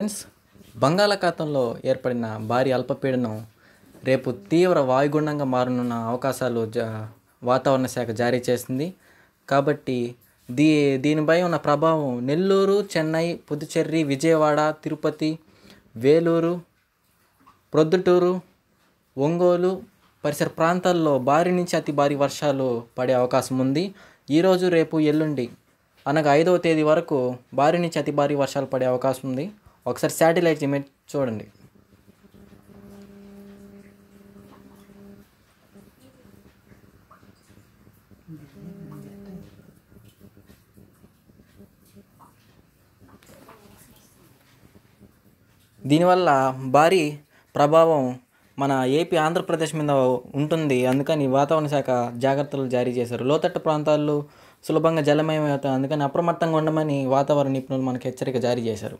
friends బంగాళాఖాతంలో ఏర్పడిన భారీ అల్పపీడనం రేపు తీవ్ర వాయుగుండంగా మారనున్న అవకాశాలు జా వాతావరణ శాఖ జారీ చేసింది కాబట్టి దీ దీనిపై ఉన్న ప్రభావం నెల్లూరు చెన్నై పుదుచెర్రి విజయవాడ తిరుపతి వేలూరు ప్రొద్దుటూరు ఒంగోలు పరిసర ప్రాంతాల్లో భారీ నుంచి అతి భారీ వర్షాలు పడే అవకాశం ఉంది ఈరోజు రేపు ఎల్లుండి అనగా ఐదవ తేదీ వరకు భారీ నుంచి అతి భారీ వర్షాలు పడే అవకాశం ఉంది ఒకసారి శాటిలైట్ ఇమేజ్ చూడండి దీనివల్ల భారీ ప్రభావం మన ఏపీ ఆంధ్రప్రదేశ్ మీద ఉంటుంది అందుకని వాతావరణ శాఖ జాగ్రత్తలు జారీ చేశారు లోతట్టు ప్రాంతాల్లో సులభంగా జలమయం అవుతాయి అందుకని అప్రమత్తంగా ఉండమని వాతావరణ నిపుణులు మనకు హెచ్చరిక జారీ చేశారు